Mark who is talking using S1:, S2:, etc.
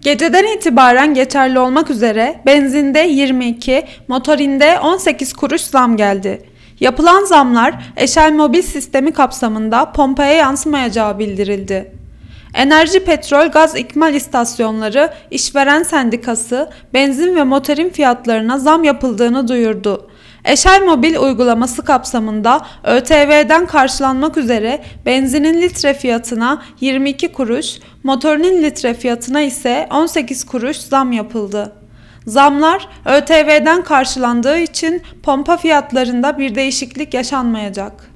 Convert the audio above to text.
S1: Geceden itibaren geçerli olmak üzere benzinde 22, motorinde 18 kuruş zam geldi. Yapılan zamlar eşel mobil sistemi kapsamında pompaya yansımayacağı bildirildi. Enerji Petrol Gaz İkmal İstasyonları İşveren Sendikası benzin ve motorin fiyatlarına zam yapıldığını duyurdu. Eşel Mobil uygulaması kapsamında ÖTV'den karşılanmak üzere benzinin litre fiyatına 22 kuruş, motorunun litre fiyatına ise 18 kuruş zam yapıldı. Zamlar ÖTV'den karşılandığı için pompa fiyatlarında bir değişiklik yaşanmayacak.